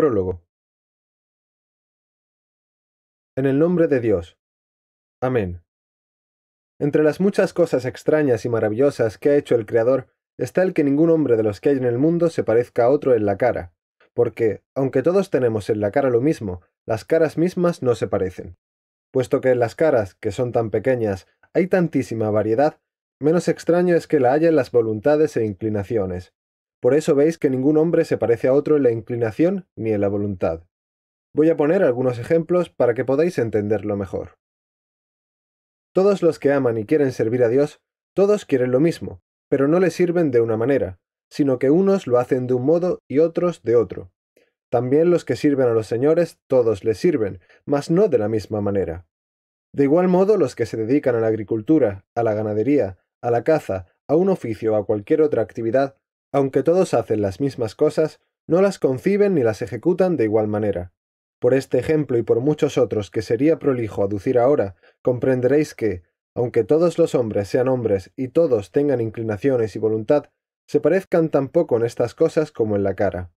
Prólogo. En el nombre de Dios. Amén. Entre las muchas cosas extrañas y maravillosas que ha hecho el Creador, está el que ningún hombre de los que hay en el mundo se parezca a otro en la cara, porque, aunque todos tenemos en la cara lo mismo, las caras mismas no se parecen. Puesto que en las caras, que son tan pequeñas, hay tantísima variedad, menos extraño es que la haya en las voluntades e inclinaciones. Por eso veis que ningún hombre se parece a otro en la inclinación ni en la voluntad. Voy a poner algunos ejemplos para que podáis entenderlo mejor. Todos los que aman y quieren servir a Dios, todos quieren lo mismo, pero no le sirven de una manera, sino que unos lo hacen de un modo y otros de otro. También los que sirven a los señores, todos les sirven, mas no de la misma manera. De igual modo, los que se dedican a la agricultura, a la ganadería, a la caza, a un oficio o a cualquier otra actividad, aunque todos hacen las mismas cosas, no las conciben ni las ejecutan de igual manera. Por este ejemplo y por muchos otros que sería prolijo aducir ahora, comprenderéis que, aunque todos los hombres sean hombres y todos tengan inclinaciones y voluntad, se parezcan tan poco en estas cosas como en la cara.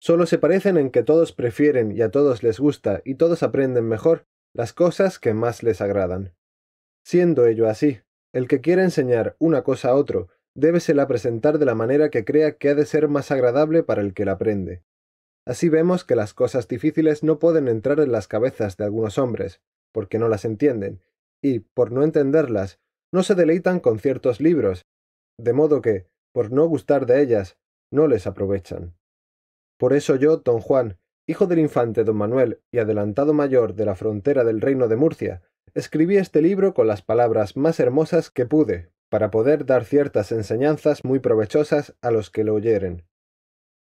Solo se parecen en que todos prefieren y a todos les gusta y todos aprenden mejor las cosas que más les agradan. Siendo ello así, el que quiere enseñar una cosa a otro débesela presentar de la manera que crea que ha de ser más agradable para el que la aprende. Así vemos que las cosas difíciles no pueden entrar en las cabezas de algunos hombres, porque no las entienden, y, por no entenderlas, no se deleitan con ciertos libros, de modo que, por no gustar de ellas, no les aprovechan. Por eso yo, don Juan, hijo del infante don Manuel y adelantado mayor de la frontera del reino de Murcia, escribí este libro con las palabras más hermosas que pude, para poder dar ciertas enseñanzas muy provechosas a los que lo oyeren.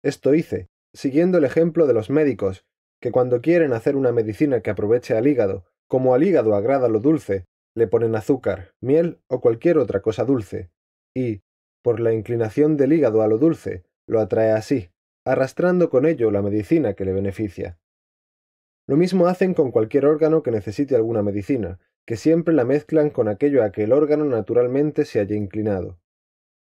Esto hice, siguiendo el ejemplo de los médicos, que cuando quieren hacer una medicina que aproveche al hígado, como al hígado agrada lo dulce, le ponen azúcar, miel o cualquier otra cosa dulce, y, por la inclinación del hígado a lo dulce, lo atrae así, arrastrando con ello la medicina que le beneficia. Lo mismo hacen con cualquier órgano que necesite alguna medicina, que siempre la mezclan con aquello a que el órgano naturalmente se haya inclinado.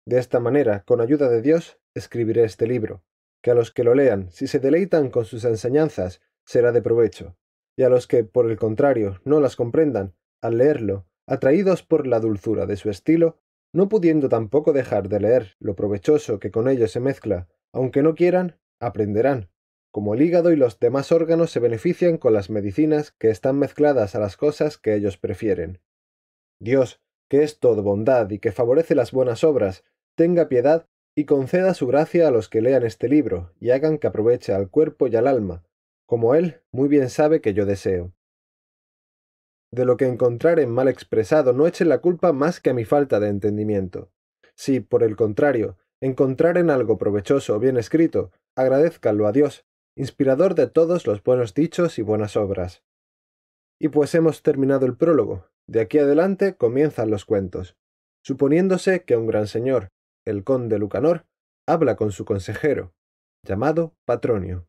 De esta manera, con ayuda de Dios, escribiré este libro, que a los que lo lean, si se deleitan con sus enseñanzas, será de provecho, y a los que, por el contrario, no las comprendan, al leerlo, atraídos por la dulzura de su estilo, no pudiendo tampoco dejar de leer lo provechoso que con ello se mezcla, aunque no quieran, aprenderán, como el hígado y los demás órganos se benefician con las medicinas que están mezcladas a las cosas que ellos prefieren. Dios, que es todo bondad y que favorece las buenas obras, tenga piedad y conceda su gracia a los que lean este libro y hagan que aproveche al cuerpo y al alma, como Él muy bien sabe que yo deseo. De lo que encontrar en mal expresado no echen la culpa más que a mi falta de entendimiento. Si, por el contrario, encontrar en algo provechoso o bien escrito, agradezcanlo a Dios, inspirador de todos los buenos dichos y buenas obras. Y pues hemos terminado el prólogo. De aquí adelante comienzan los cuentos. Suponiéndose que un gran señor, el conde Lucanor, habla con su consejero, llamado Patronio.